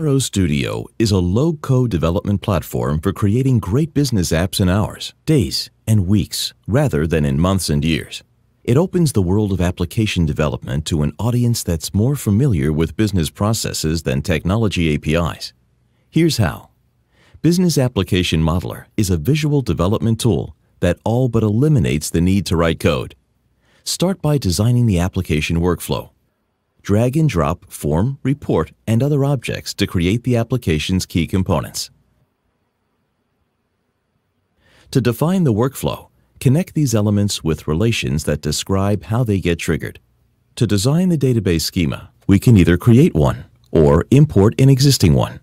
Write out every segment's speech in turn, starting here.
Pro Studio is a low-code development platform for creating great business apps in hours, days, and weeks, rather than in months and years. It opens the world of application development to an audience that's more familiar with business processes than technology APIs. Here's how. Business Application Modeler is a visual development tool that all but eliminates the need to write code. Start by designing the application workflow drag and drop form, report, and other objects to create the application's key components. To define the workflow, connect these elements with relations that describe how they get triggered. To design the database schema, we can either create one or import an existing one.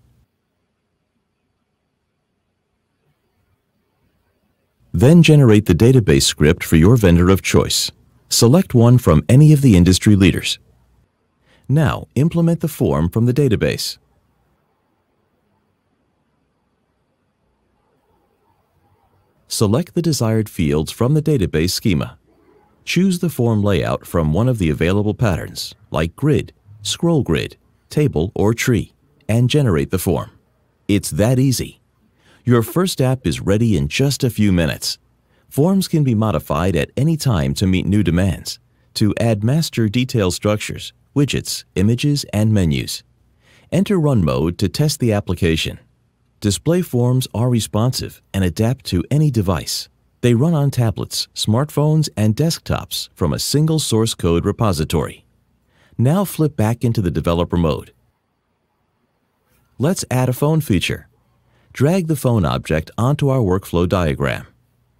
Then generate the database script for your vendor of choice. Select one from any of the industry leaders. Now implement the form from the database. Select the desired fields from the database schema. Choose the form layout from one of the available patterns, like grid, scroll grid, table, or tree, and generate the form. It's that easy. Your first app is ready in just a few minutes. Forms can be modified at any time to meet new demands, to add master detail structures, widgets, images, and menus. Enter Run Mode to test the application. Display forms are responsive and adapt to any device. They run on tablets, smartphones, and desktops from a single source code repository. Now flip back into the developer mode. Let's add a phone feature. Drag the phone object onto our workflow diagram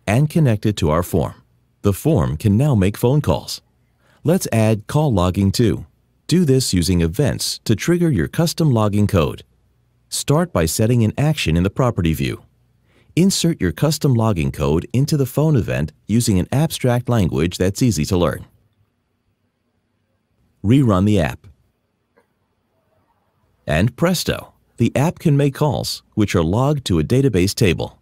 and connect it to our form. The form can now make phone calls. Let's add call logging too. Do this using events to trigger your custom logging code. Start by setting an action in the property view. Insert your custom logging code into the phone event using an abstract language that's easy to learn. Rerun the app. And presto, the app can make calls, which are logged to a database table.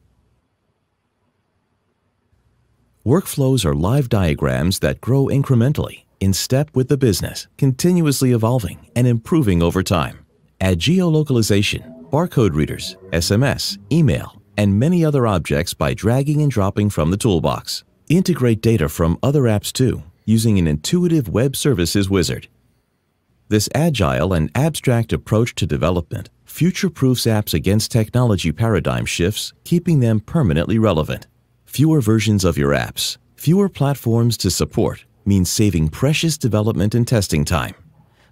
Workflows are live diagrams that grow incrementally in step with the business, continuously evolving and improving over time. Add geolocalization, barcode readers, SMS, email, and many other objects by dragging and dropping from the toolbox. Integrate data from other apps too, using an intuitive web services wizard. This agile and abstract approach to development future-proofs apps against technology paradigm shifts, keeping them permanently relevant. Fewer versions of your apps, fewer platforms to support, means saving precious development and testing time,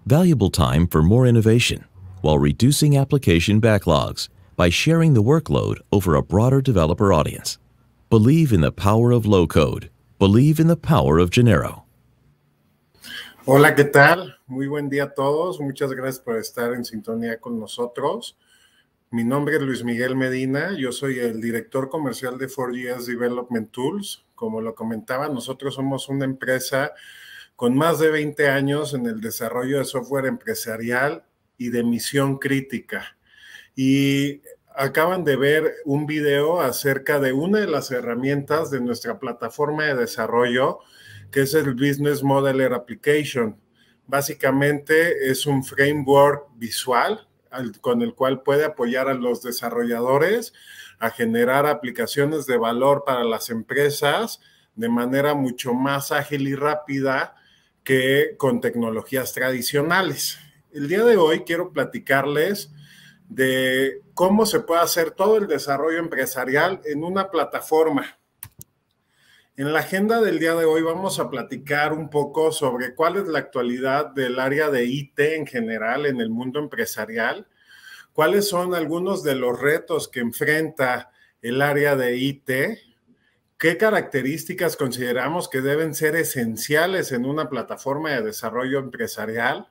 valuable time for more innovation, while reducing application backlogs by sharing the workload over a broader developer audience. Believe in the power of low code. Believe in the power of Genero. Hola, ¿qué tal? Muy buen día a todos. Muchas gracias por estar en sintonía con nosotros. Mi nombre es Luis Miguel Medina. Yo soy el director comercial de 4GS Development Tools. como lo comentaba, nosotros somos una empresa con más de 20 años en el desarrollo de software empresarial y de misión crítica. Y acaban de ver un video acerca de una de las herramientas de nuestra plataforma de desarrollo, que es el Business Modeler Application. Básicamente es un framework visual con el cual puede apoyar a los desarrolladores a generar aplicaciones de valor para las empresas de manera mucho más ágil y rápida que con tecnologías tradicionales. El día de hoy quiero platicarles de cómo se puede hacer todo el desarrollo empresarial en una plataforma. En la agenda del día de hoy vamos a platicar un poco sobre cuál es la actualidad del área de IT en general en el mundo empresarial ¿Cuáles son algunos de los retos que enfrenta el área de IT? ¿Qué características consideramos que deben ser esenciales en una plataforma de desarrollo empresarial?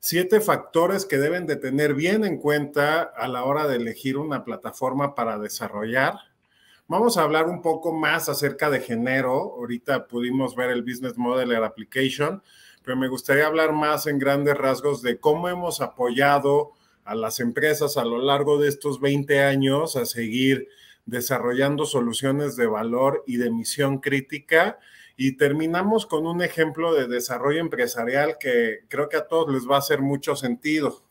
Siete factores que deben de tener bien en cuenta a la hora de elegir una plataforma para desarrollar. Vamos a hablar un poco más acerca de género. Ahorita pudimos ver el Business Modeler Application, pero me gustaría hablar más en grandes rasgos de cómo hemos apoyado a las empresas a lo largo de estos 20 años a seguir desarrollando soluciones de valor y de misión crítica. Y terminamos con un ejemplo de desarrollo empresarial que creo que a todos les va a hacer mucho sentido.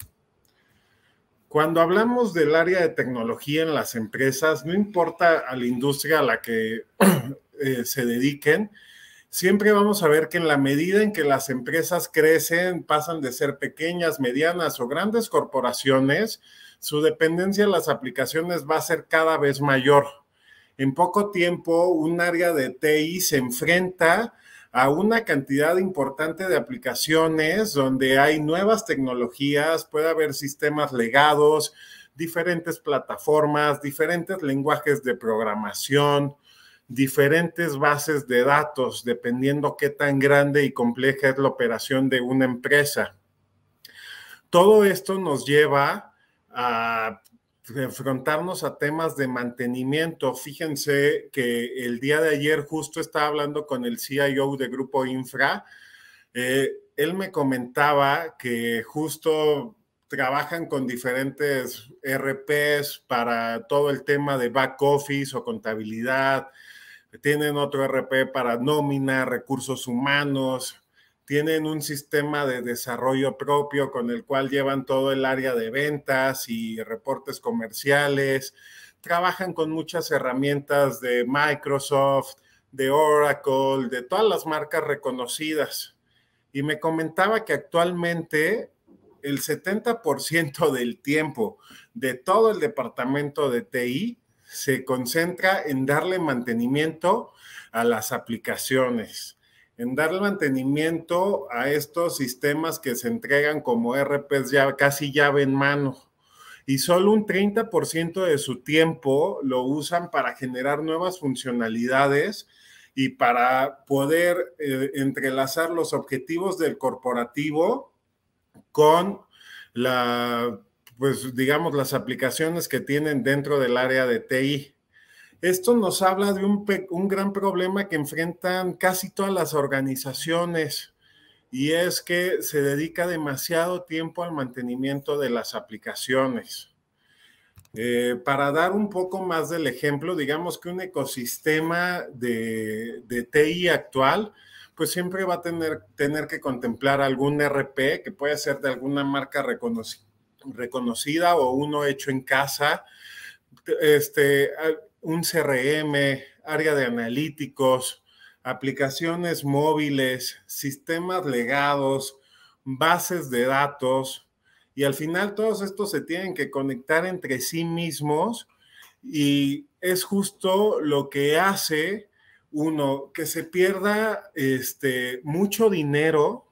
Cuando hablamos del área de tecnología en las empresas, no importa a la industria a la que eh, se dediquen, siempre vamos a ver que en la medida en que las empresas crecen, pasan de ser pequeñas, medianas o grandes corporaciones, su dependencia en las aplicaciones va a ser cada vez mayor. En poco tiempo, un área de TI se enfrenta a una cantidad importante de aplicaciones donde hay nuevas tecnologías, puede haber sistemas legados, diferentes plataformas, diferentes lenguajes de programación, diferentes bases de datos, dependiendo qué tan grande y compleja es la operación de una empresa. Todo esto nos lleva a enfrentarnos a temas de mantenimiento. Fíjense que el día de ayer justo estaba hablando con el CIO de Grupo Infra. Eh, él me comentaba que justo trabajan con diferentes RPs para todo el tema de back office o contabilidad, tienen otro e RP para nómina, recursos humanos, tienen un sistema de desarrollo propio con el cual llevan todo el área de ventas y reportes comerciales, trabajan con muchas herramientas de Microsoft, de Oracle, de todas las marcas reconocidas. Y me comentaba que actualmente el 70% del tiempo de todo el departamento de TI se concentra en darle mantenimiento a las aplicaciones, en darle mantenimiento a estos sistemas que se entregan como RPs ya, casi llave en mano. Y solo un 30% de su tiempo lo usan para generar nuevas funcionalidades y para poder eh, entrelazar los objetivos del corporativo con la pues digamos, las aplicaciones que tienen dentro del área de TI. Esto nos habla de un, gran problema que enfrentan casi todas las organizaciones y es que se dedica demasiado tiempo al mantenimiento de las aplicaciones. Eh, para dar un poco más del ejemplo, digamos que un ecosistema de, TI actual, pues siempre va a tener, tener que contemplar algún RP que puede ser de alguna marca reconocida reconocida o uno hecho en casa, este, un CRM, área de analíticos, aplicaciones móviles, sistemas legados, bases de datos, y al final todos estos se tienen que conectar entre sí mismos y es justo lo que hace uno que se pierda este mucho dinero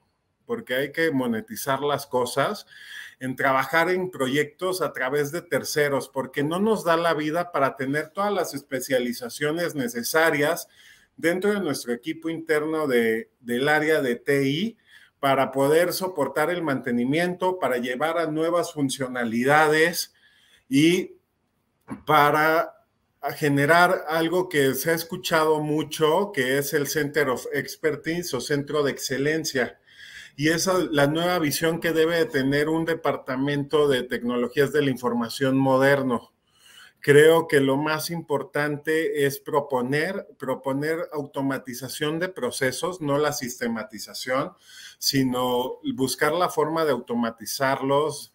porque hay que monetizar las cosas, en trabajar en proyectos a través de terceros, porque no nos da la vida para tener todas las especializaciones necesarias dentro de nuestro equipo interno de, del área de TI para poder soportar el mantenimiento, para llevar a nuevas funcionalidades y para generar algo que se ha escuchado mucho, que es el Center of Expertise o Centro de Excelencia y esa es la nueva visión que debe tener un departamento de tecnologías de la información moderno. Creo que lo más importante es proponer, proponer automatización de procesos, no la sistematización, sino buscar la forma de automatizarlos,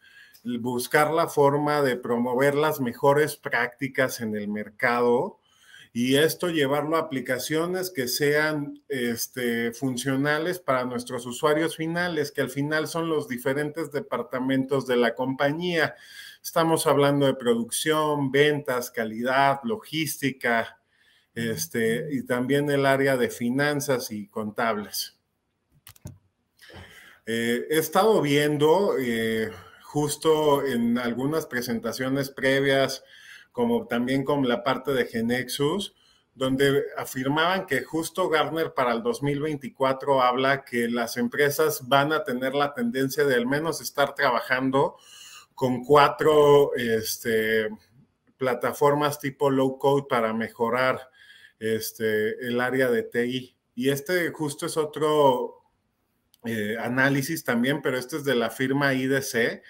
buscar la forma de promover las mejores prácticas en el mercado y esto llevarlo a aplicaciones que sean este, funcionales para nuestros usuarios finales, que al final son los diferentes departamentos de la compañía. Estamos hablando de producción, ventas, calidad, logística, este, y también el área de finanzas y contables. Eh, he estado viendo eh, justo en algunas presentaciones previas, como también con la parte de Genexus, donde afirmaban que justo Garner para el 2024 habla que las empresas van a tener la tendencia de al menos estar trabajando con cuatro este, plataformas tipo low code para mejorar este, el área de TI. Y este justo es otro eh, análisis también, pero este es de la firma IDC,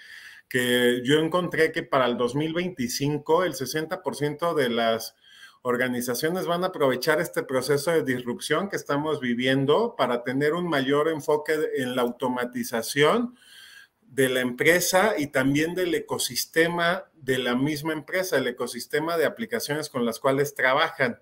que yo encontré que para el 2025 el 60% de las organizaciones van a aprovechar este proceso de disrupción que estamos viviendo para tener un mayor enfoque en la automatización de la empresa y también del ecosistema de la misma empresa, el ecosistema de aplicaciones con las cuales trabajan.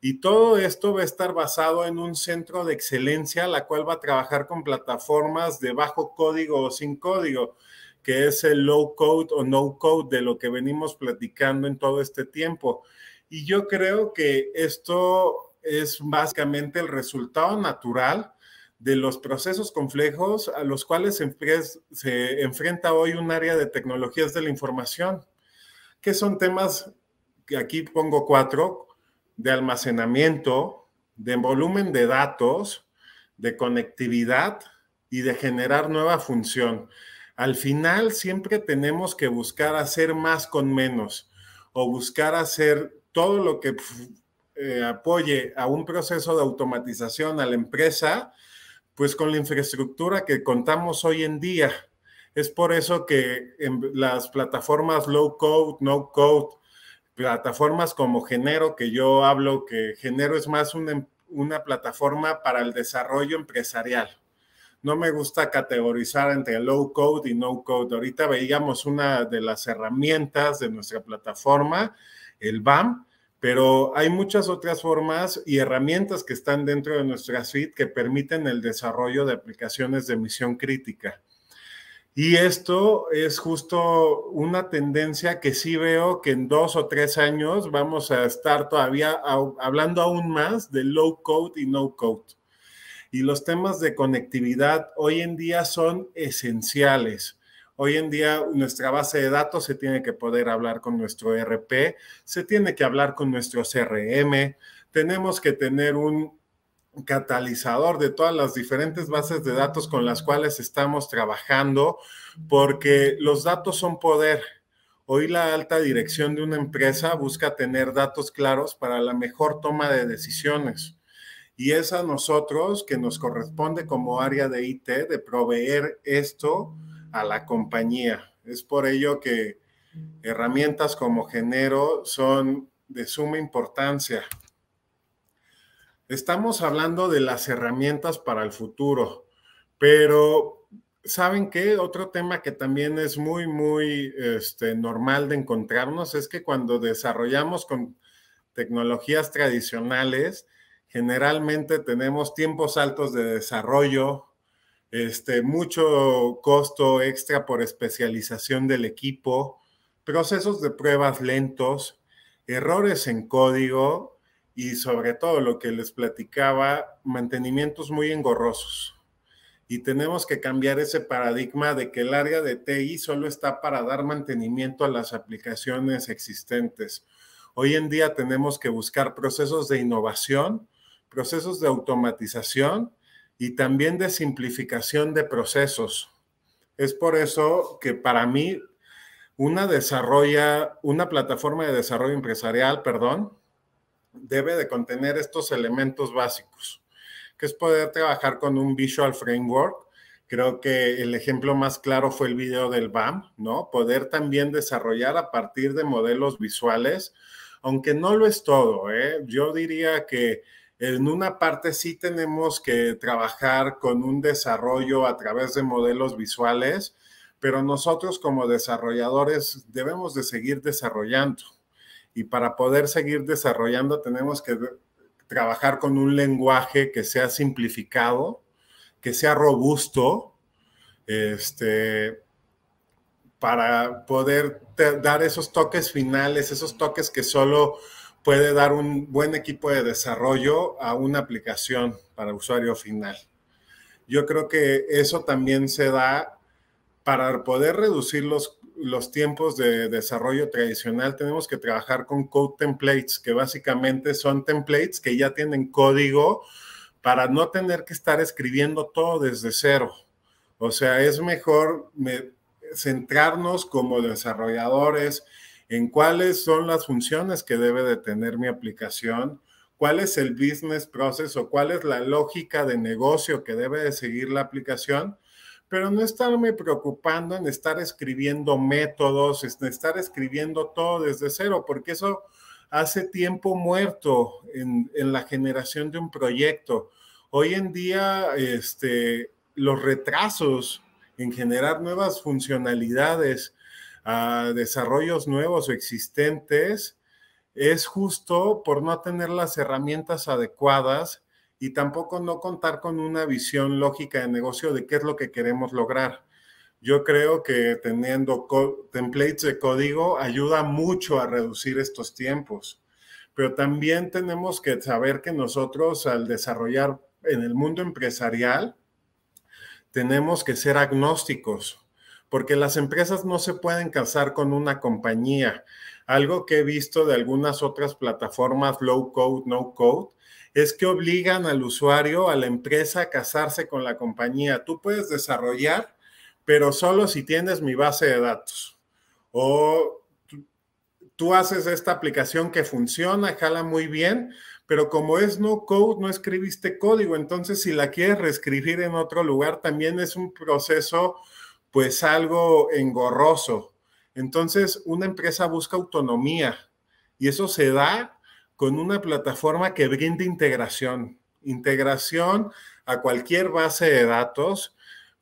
Y todo esto va a estar basado en un centro de excelencia, la cual va a trabajar con plataformas de bajo código o sin código que es el low code o no code de lo que venimos platicando en todo este tiempo. Y yo creo que esto es básicamente el resultado natural de los procesos complejos a los cuales se, enfrenta hoy un área de tecnologías de la información, que son temas que aquí pongo cuatro, de almacenamiento, de volumen de datos, de conectividad y de generar nueva función. Al final siempre tenemos que buscar hacer más con menos o buscar hacer todo lo que eh, apoye a un proceso de automatización a la empresa, pues con la infraestructura que contamos hoy en día. Es por eso que las plataformas low code, no code, plataformas como Genero, que yo hablo que Genero es más una em, plataforma para el desarrollo empresarial no me gusta categorizar entre low code y no code. Ahorita veíamos una de las herramientas de nuestra plataforma, el BAM, pero hay muchas otras formas y herramientas que están dentro de nuestra suite que permiten el desarrollo de aplicaciones de misión crítica. Y esto es justo una tendencia que sí veo que en dos o tres años vamos a estar todavía hablando aún más de low code y no code y los temas de conectividad hoy en día son esenciales. Hoy en día nuestra base de datos se tiene que poder hablar con nuestro e RP, se tiene que hablar con nuestro CRM, tenemos que tener un catalizador de todas las diferentes bases de datos con las cuales estamos trabajando, porque los datos son poder. Hoy la alta dirección de una empresa busca tener datos claros para la mejor toma de decisiones y es a nosotros que nos corresponde como área de IT de proveer esto a la compañía. Es por ello que herramientas como género son de suma importancia. Estamos hablando de las herramientas para el futuro, pero ¿saben qué? Otro tema que también es muy, muy este, normal de encontrarnos es que cuando desarrollamos con tecnologías tradicionales, generalmente tenemos tiempos altos de desarrollo, este, mucho costo extra por especialización del equipo, procesos de pruebas lentos, errores en código y sobre todo lo que les platicaba, mantenimientos muy engorrosos. Y tenemos que cambiar ese paradigma de que el área de TI solo está para dar mantenimiento a las aplicaciones existentes. Hoy en día tenemos que buscar procesos de innovación procesos de automatización y también de simplificación de procesos. Es por eso que para mí una desarrolla, una plataforma de desarrollo empresarial, perdón, debe de contener estos elementos básicos, que es poder trabajar con un visual framework. Creo que el ejemplo más claro fue el video del BAM, ¿no? Poder también desarrollar a partir de modelos visuales, aunque no lo es todo, ¿eh? Yo diría que en una parte sí tenemos que trabajar con un desarrollo a través de modelos visuales, pero nosotros como desarrolladores debemos de seguir desarrollando. Y para poder seguir desarrollando tenemos que trabajar con un lenguaje que sea simplificado, que sea robusto, este, para poder dar esos toques finales, esos toques que solo puede dar un buen equipo de desarrollo a una aplicación para usuario final. Yo creo que eso también se da para poder reducir los, los tiempos de desarrollo tradicional. Tenemos que trabajar con code templates, que básicamente son templates que ya tienen código para no tener que estar escribiendo todo desde cero. O sea, es mejor centrarnos como desarrolladores en cuáles son las funciones que debe de tener mi aplicación, cuál es el business process o cuál es la lógica de negocio que debe de seguir la aplicación, pero no estarme preocupando en estar escribiendo métodos, en estar escribiendo todo desde cero, porque eso hace tiempo muerto en, la generación de un proyecto. Hoy en día, este, los retrasos en generar nuevas funcionalidades, a desarrollos nuevos o existentes, es justo por no tener las herramientas adecuadas y tampoco no contar con una visión lógica de negocio de qué es lo que queremos lograr. Yo creo que teniendo templates de código ayuda mucho a reducir estos tiempos, pero también tenemos que saber que nosotros al desarrollar en el mundo empresarial, tenemos que ser agnósticos porque las empresas no se pueden casar con una compañía. Algo que he visto de algunas otras plataformas low code, no code, es que obligan al usuario, a la empresa, a casarse con la compañía. Tú puedes desarrollar, pero solo si tienes mi base de datos. O tú, haces esta aplicación que funciona, jala muy bien, pero como es no code, no escribiste código. Entonces, si la quieres reescribir en otro lugar, también es un proceso pues algo engorroso. Entonces, una empresa busca autonomía y eso se da con una plataforma que brinde integración, integración a cualquier base de datos,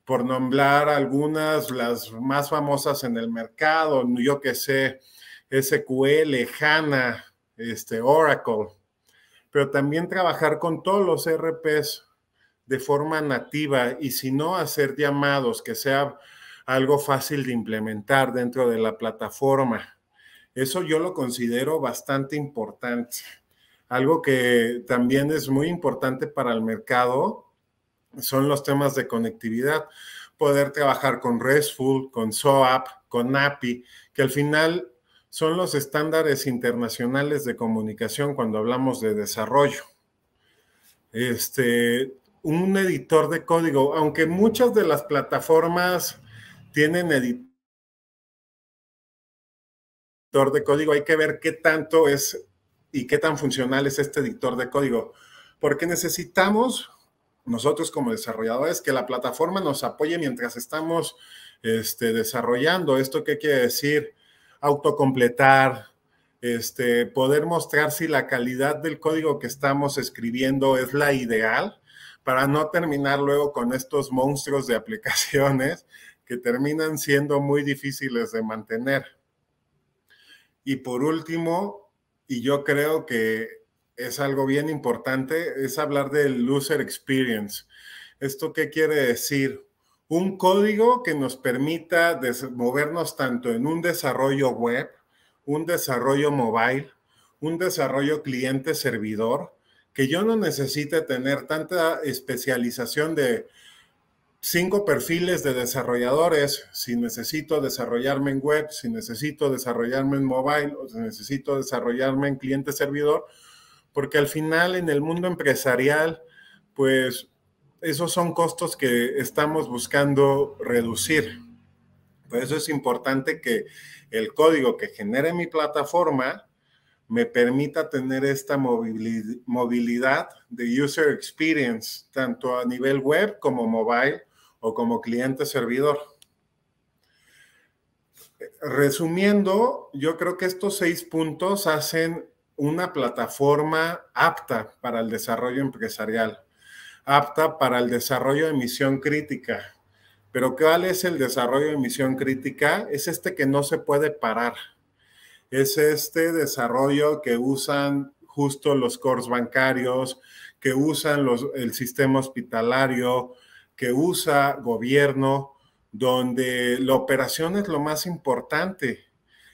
por nombrar algunas, las más famosas en el mercado, yo que sé, SQL, HANA, este, Oracle, pero también trabajar con todos los e RPs de forma nativa y si no hacer llamados que sea algo fácil de implementar dentro de la plataforma. Eso yo lo considero bastante importante. Algo que también es muy importante para el mercado son los temas de conectividad. Poder trabajar con RESTful, con SOAP, con API, que al final son los estándares internacionales de comunicación cuando hablamos de desarrollo. Este, un editor de código, aunque muchas de las plataformas tienen editor de código, hay que ver qué tanto es y qué tan funcional es este editor de código, porque necesitamos nosotros como desarrolladores que la plataforma nos apoye mientras estamos este, desarrollando. ¿Esto qué quiere decir? Autocompletar, este, poder mostrar si la calidad del código que estamos escribiendo es la ideal para no terminar luego con estos monstruos de aplicaciones que terminan siendo muy difíciles de mantener. Y por último, y yo creo que es algo bien importante, es hablar del user experience. ¿Esto qué quiere decir? Un código que nos permita movernos tanto en un desarrollo web, un desarrollo mobile, un desarrollo cliente-servidor, que yo no necesite tener tanta especialización de cinco perfiles de desarrolladores, si necesito desarrollarme en web, si necesito desarrollarme en mobile, o si necesito desarrollarme en cliente servidor, porque al final en el mundo empresarial, pues esos son costos que estamos buscando reducir. Por eso es importante que el código que genere mi plataforma me permita tener esta movilidad de user experience, tanto a nivel web como mobile, o como cliente servidor. Resumiendo, yo creo que estos seis puntos hacen una plataforma apta para el desarrollo empresarial, apta para el desarrollo de misión crítica. Pero ¿cuál es el desarrollo de misión crítica? Es este que no se puede parar. Es este desarrollo que usan justo los cores bancarios, que usan los, el sistema hospitalario, que usa gobierno, donde la operación es lo más importante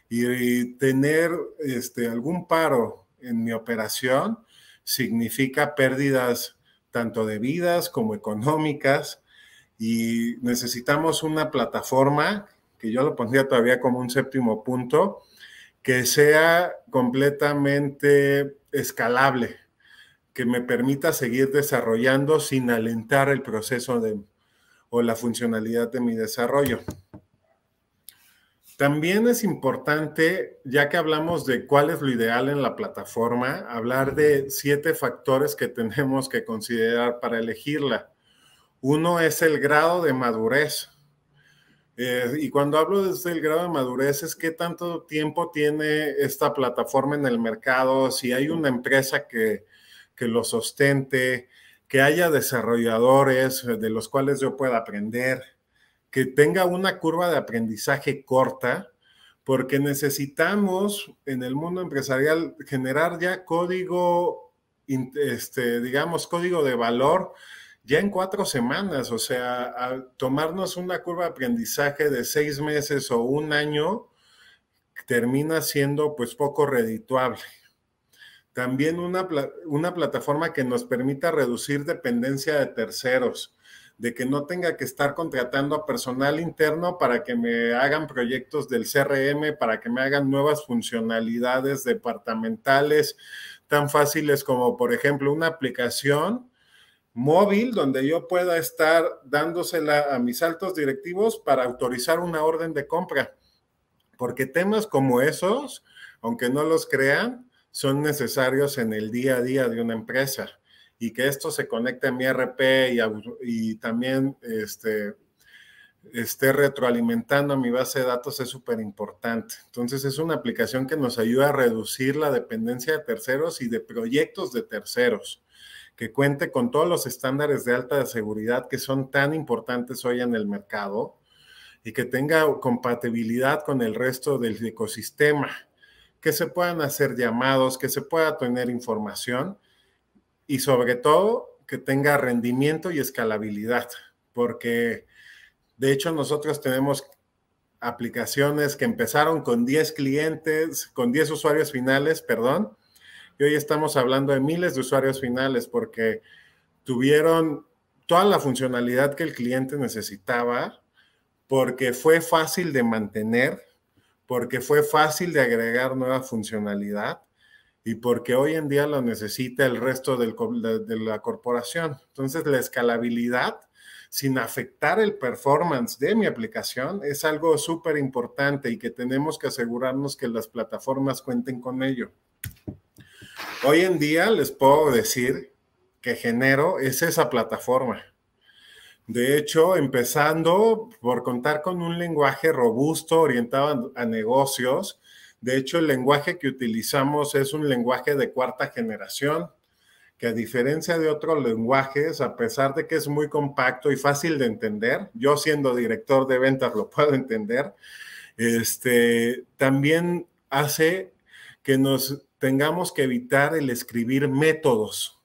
y, tener este, algún paro en mi operación significa pérdidas tanto de vidas como económicas y necesitamos una plataforma que yo lo pondría todavía como un séptimo punto, que sea completamente escalable, que me permita seguir desarrollando sin alentar el proceso de, o la funcionalidad de mi desarrollo. También es importante, ya que hablamos de cuál es lo ideal en la plataforma, hablar de siete factores que tenemos que considerar para elegirla. Uno es el grado de madurez. Eh, y cuando hablo desde este, el grado de madurez es qué tanto tiempo tiene esta plataforma en el mercado, si hay una empresa que que lo sostente, que haya desarrolladores eh, de los cuales yo pueda aprender, que tenga una curva de aprendizaje corta, porque necesitamos en el mundo empresarial generar ya código, este, digamos, código de valor ya en cuatro semanas, o sea, tomarnos una curva de aprendizaje de seis meses o un año termina siendo pues poco redituable. También una, plataforma que nos permita reducir dependencia de terceros, de que no tenga que estar contratando a personal interno para que me hagan proyectos del CRM, para que me hagan nuevas funcionalidades departamentales tan fáciles como, por ejemplo, una aplicación móvil donde yo pueda estar dándosela a mis altos directivos para autorizar una orden de compra. Porque temas como esos, aunque no los crean, son necesarios en el día a día de una empresa y que esto se conecte a mi RP y, también este, esté retroalimentando a mi base de datos es súper importante. Entonces es una aplicación que nos ayuda a reducir la dependencia de terceros y de proyectos de terceros, que cuente con todos los estándares de alta seguridad que son tan importantes hoy en el mercado y que tenga compatibilidad con el resto del ecosistema que se puedan hacer llamados, que se pueda tener información y sobre todo que tenga rendimiento y escalabilidad, porque de hecho nosotros tenemos aplicaciones que empezaron con 10 clientes, con 10 usuarios finales, perdón, y hoy estamos hablando de miles de usuarios finales porque tuvieron toda la funcionalidad que el cliente necesitaba porque fue fácil de mantener, porque fue fácil de agregar nueva funcionalidad y porque hoy en día lo necesita el resto de, la corporación. Entonces, la escalabilidad sin afectar el performance de mi aplicación es algo súper importante y que tenemos que asegurarnos que las plataformas cuenten con ello. Hoy en día les puedo decir que Genero es esa plataforma. De hecho, empezando por contar con un lenguaje robusto orientado a, negocios. De hecho, el lenguaje que utilizamos es un lenguaje de cuarta generación, que a diferencia de otros lenguajes, a pesar de que es muy compacto y fácil de entender, yo siendo director de ventas lo puedo entender, este, también hace que nos tengamos que evitar el escribir métodos,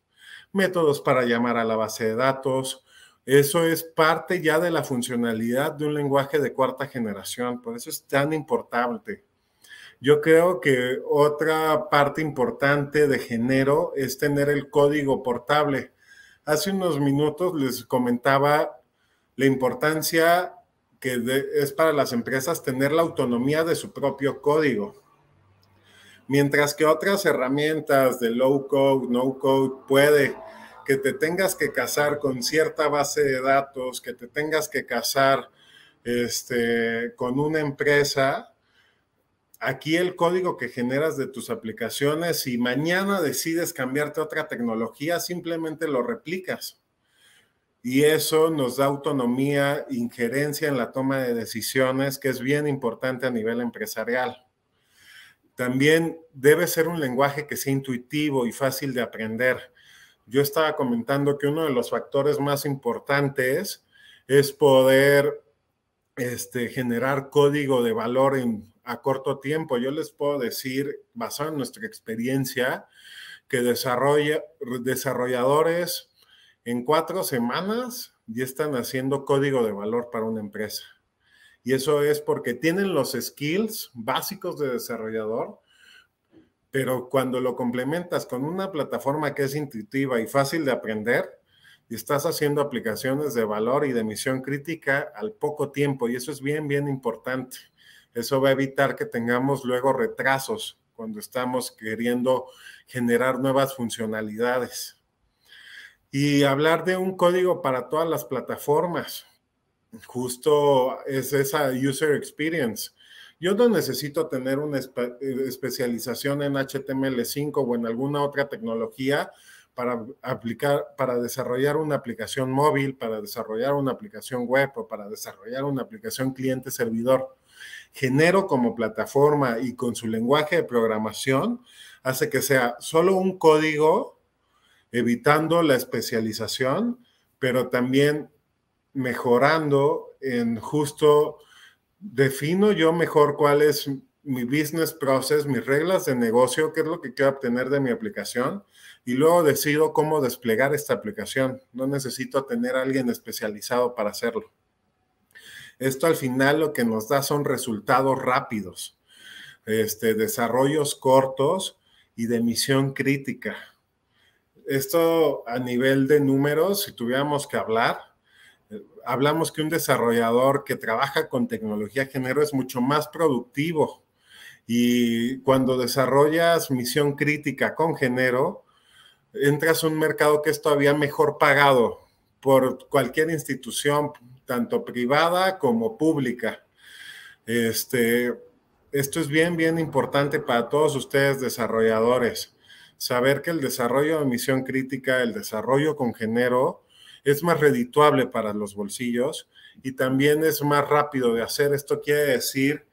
métodos para llamar a la base de datos, eso es parte ya de la funcionalidad de un lenguaje de cuarta generación, por eso es tan importante. Yo creo que otra parte importante de género es tener el código portable. Hace unos minutos les comentaba la importancia que es para las empresas tener la autonomía de su propio código. Mientras que otras herramientas de low code, no code, puede que te tengas que casar con cierta base de datos, que te tengas que casar este, con una empresa, aquí el código que generas de tus aplicaciones, si mañana decides cambiarte a otra tecnología, simplemente lo replicas. Y eso nos da autonomía, injerencia en la toma de decisiones, que es bien importante a nivel empresarial. También debe ser un lenguaje que sea intuitivo y fácil de aprender yo estaba comentando que uno de los factores más importantes es poder este, generar código de valor a corto tiempo. Yo les puedo decir, basado en nuestra experiencia, que desarrolladores en cuatro semanas ya están haciendo código de valor para una empresa. Y eso es porque tienen los skills básicos de desarrollador, pero cuando lo complementas con una plataforma que es intuitiva y fácil de aprender, y estás haciendo aplicaciones de valor y de misión crítica al poco tiempo, y eso es bien, bien importante. Eso va a evitar que tengamos luego retrasos cuando estamos queriendo generar nuevas funcionalidades. Y hablar de un código para todas las plataformas, justo es esa user experience yo no necesito tener una eh, especialización en HTML5 o en alguna otra tecnología para aplicar, para desarrollar una aplicación móvil, para desarrollar una aplicación web o para desarrollar una aplicación cliente-servidor. Genero como plataforma y con su lenguaje de programación hace que sea solo un código, evitando la especialización, pero también mejorando en justo defino yo mejor cuál es mi business process, mis reglas de negocio, qué es lo que quiero obtener de mi aplicación y luego decido cómo desplegar esta aplicación. No necesito tener a alguien especializado para hacerlo. Esto al final lo que nos da son resultados rápidos, este, desarrollos cortos y de misión crítica. Esto a nivel de números, si tuviéramos que hablar, hablamos que un desarrollador que trabaja con tecnología género es mucho más productivo. Y cuando desarrollas misión crítica con género, entras a un mercado que es todavía mejor pagado por cualquier institución, tanto privada como pública. Este, esto es bien, bien importante para todos ustedes desarrolladores. Saber que el desarrollo de misión crítica, el desarrollo con género, es más redituable para los bolsillos y también es más rápido de hacer. Esto quiere decir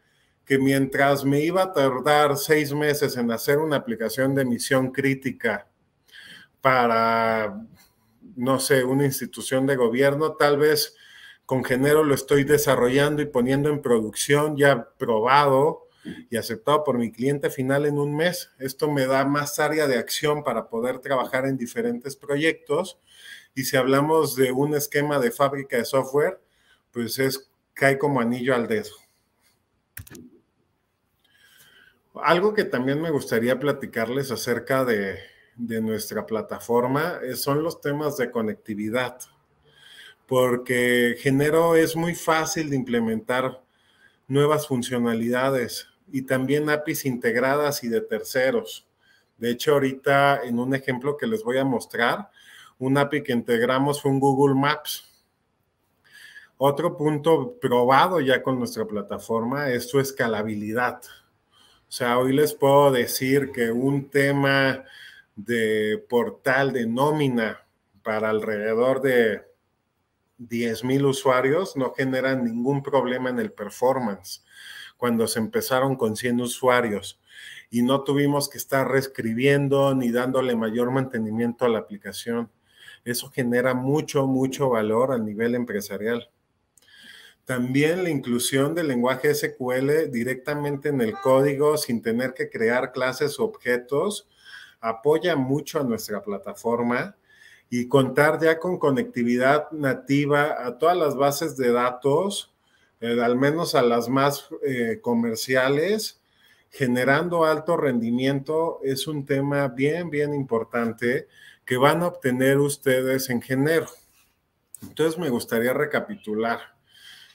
que mientras me iba a tardar seis meses en hacer una aplicación de emisión crítica para, no sé, una institución de gobierno, tal vez con Genero lo estoy desarrollando y poniendo en producción ya probado y aceptado por mi cliente final en un mes. Esto me da más área de acción para poder trabajar en diferentes proyectos. Y si hablamos de un esquema de fábrica de software, pues es cae como anillo al dedo. Algo que también me gustaría platicarles acerca de, de nuestra plataforma eh, son los temas de conectividad, porque Genero es muy fácil de implementar nuevas funcionalidades, y también APIs integradas y de terceros. De hecho, ahorita en un ejemplo que les voy a mostrar, un API que integramos fue un Google Maps. Otro punto probado ya con nuestra plataforma es su escalabilidad. O sea, hoy les puedo decir que un tema de portal de nómina para alrededor de 10.000 usuarios no genera ningún problema en el performance cuando se empezaron con 100 usuarios y no tuvimos que estar reescribiendo ni dándole mayor mantenimiento a la aplicación. Eso genera mucho, mucho valor a nivel empresarial. También la inclusión del lenguaje SQL directamente en el código sin tener que crear clases o objetos apoya mucho a nuestra plataforma y contar ya con conectividad nativa a todas las bases de datos eh, al menos a las más eh, comerciales, generando alto rendimiento es un tema bien, bien importante que van a obtener ustedes en Genero Entonces me gustaría recapitular.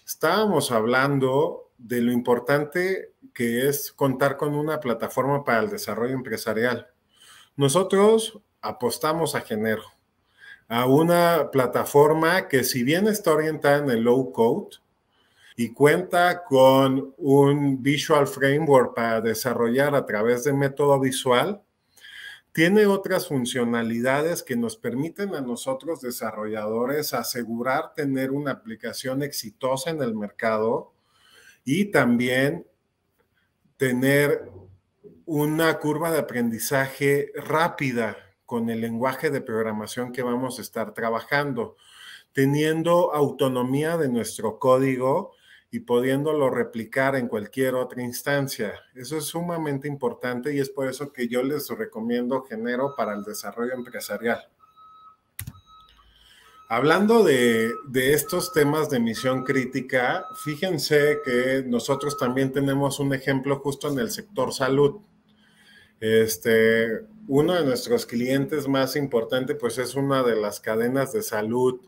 Estábamos hablando de lo importante que es contar con una plataforma para el desarrollo empresarial. Nosotros apostamos a Genero, a una plataforma que si bien está orientada en el low code, y cuenta con un visual framework para desarrollar a través de método visual, tiene otras funcionalidades que nos permiten a nosotros desarrolladores asegurar tener una aplicación exitosa en el mercado y también tener una curva de aprendizaje rápida con el lenguaje de programación que vamos a estar trabajando, teniendo autonomía de nuestro código y pudiéndolo replicar en cualquier otra instancia. Eso es sumamente importante y es por eso que yo les recomiendo Genero para el desarrollo empresarial. Hablando de, estos temas de misión crítica, fíjense que nosotros también tenemos un ejemplo justo en el sector salud. Este, uno de nuestros clientes más importante, pues es una de las cadenas de salud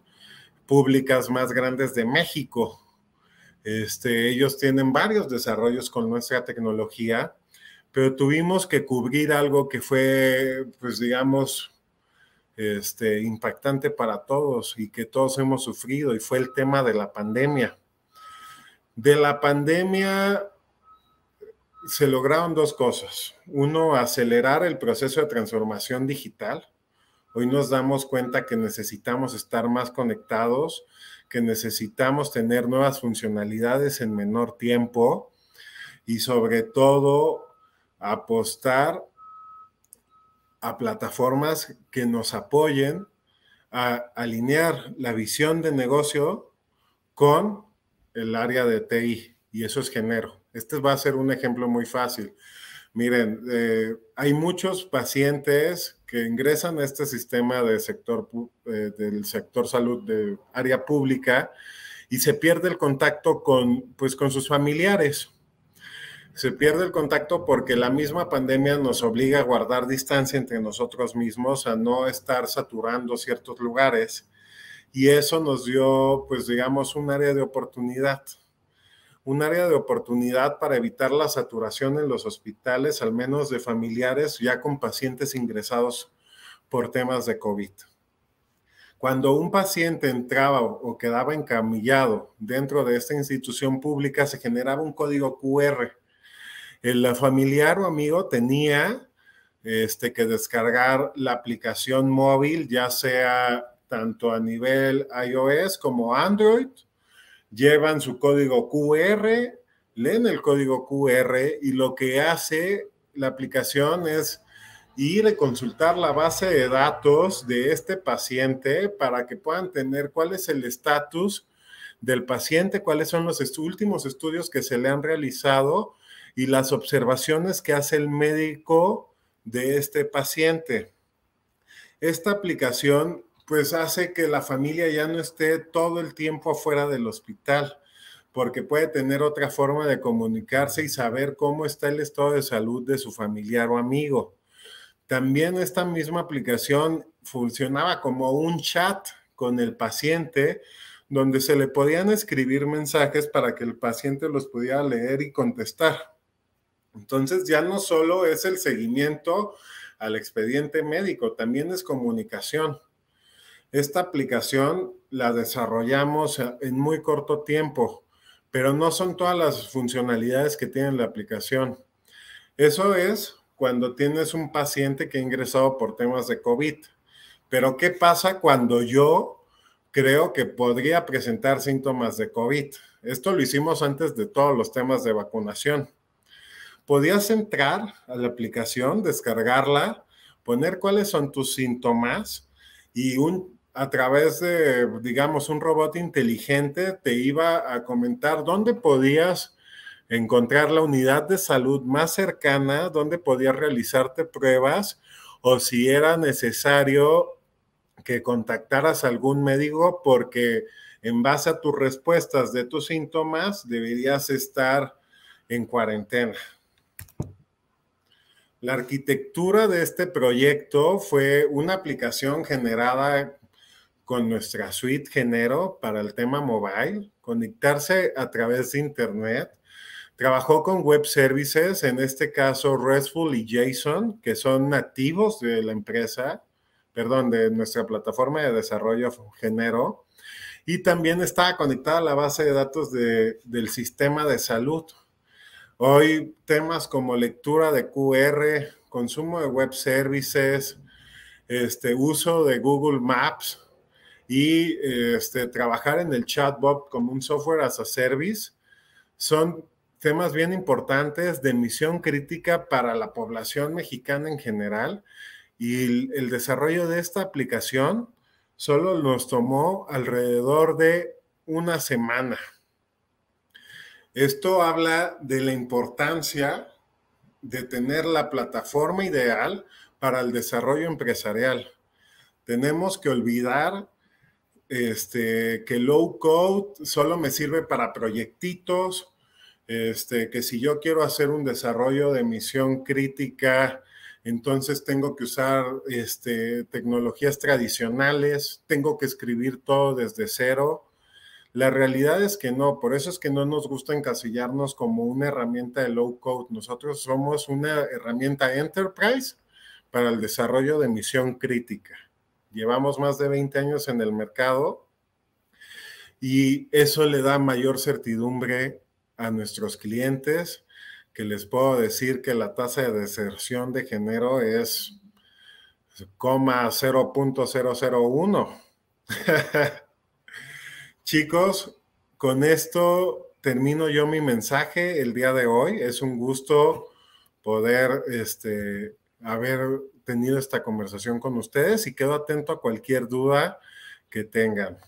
públicas más grandes de México, este, ellos tienen varios desarrollos con nuestra tecnología, pero tuvimos que cubrir algo que fue, pues digamos, este, impactante para todos y que todos hemos sufrido, y fue el tema de la pandemia. De la pandemia se lograron dos cosas. Uno, acelerar el proceso de transformación digital Hoy nos damos cuenta que necesitamos estar más conectados, que necesitamos tener nuevas funcionalidades en menor tiempo y sobre todo apostar a plataformas que nos apoyen a alinear la visión de negocio con el área de TI y eso es género. Este va a ser un ejemplo muy fácil. Miren, eh, hay muchos pacientes que ingresan a este sistema eh, del sector salud de área pública y se pierde el contacto con, pues, con sus familiares. Se pierde el contacto porque la misma pandemia nos obliga a guardar distancia entre nosotros mismos, a no estar saturando ciertos lugares. Y eso nos dio, pues digamos, un área de oportunidad un área de oportunidad para evitar la saturación en los hospitales, al menos de familiares ya con pacientes ingresados por temas de COVID. Cuando un paciente entraba o quedaba encamillado dentro de esta institución pública, se generaba un código QR. El familiar o amigo tenía este, que descargar la aplicación móvil, ya sea tanto a nivel iOS como Android, llevan su código QR, leen el código QR y lo que hace la aplicación es ir a consultar la base de datos de este paciente para que puedan tener cuál es el estatus del paciente, cuáles son los últimos estudios que se le han realizado y las observaciones que hace el médico de este paciente. Esta aplicación pues hace que la familia ya no esté todo el tiempo afuera del hospital, porque puede tener otra forma de comunicarse y saber cómo está el estado de salud de su familiar o amigo. También esta misma aplicación funcionaba como un chat con el paciente, donde se le podían escribir mensajes para que el paciente los pudiera leer y contestar. Entonces ya no solo es el seguimiento al expediente médico, también es comunicación. Esta aplicación la desarrollamos en muy corto tiempo, pero no son todas las funcionalidades que tiene la aplicación. Eso es cuando tienes un paciente que ha ingresado por temas de COVID. Pero ¿qué pasa cuando yo creo que podría presentar síntomas de COVID? Esto lo hicimos antes de todos los temas de vacunación. Podías entrar a la aplicación, descargarla, poner cuáles son tus síntomas y un a través de, digamos, un robot inteligente te iba a comentar dónde podías encontrar la unidad de salud más cercana, dónde podías realizarte pruebas o si era necesario que contactaras a algún médico porque en base a tus respuestas de tus síntomas deberías estar en cuarentena. La arquitectura de este proyecto fue una aplicación generada con nuestra suite Genero para el tema mobile, conectarse a través de Internet. Trabajó con web services, en este caso RESTful y JSON, que son nativos de la empresa, perdón, de nuestra plataforma de desarrollo Genero. Y también estaba conectada a la base de datos del sistema de salud. Hoy temas como lectura de QR, consumo de web services, este, uso de Google Maps, y este, trabajar en el chatbot como un software as a service son temas bien importantes de misión crítica para la población mexicana en general y el, el desarrollo de esta aplicación solo nos tomó alrededor de una semana. Esto habla de la importancia de tener la plataforma ideal para el desarrollo empresarial. Tenemos que olvidar este, que low code solo me sirve para proyectitos, este, que si yo quiero hacer un desarrollo de misión crítica, entonces tengo que usar este, tecnologías tradicionales, tengo que escribir todo desde cero. La realidad es que no, por eso es que no nos gusta encasillarnos como una herramienta de low code. Nosotros somos una herramienta enterprise para el desarrollo de misión crítica. Llevamos más de 20 años en el mercado y eso le da mayor certidumbre a nuestros clientes, que les puedo decir que la tasa de deserción de género es 0.001. Chicos, con esto termino yo mi mensaje el día de hoy. Es un gusto poder este, haber tenido esta conversación con ustedes y quedo atento a cualquier duda que tengan.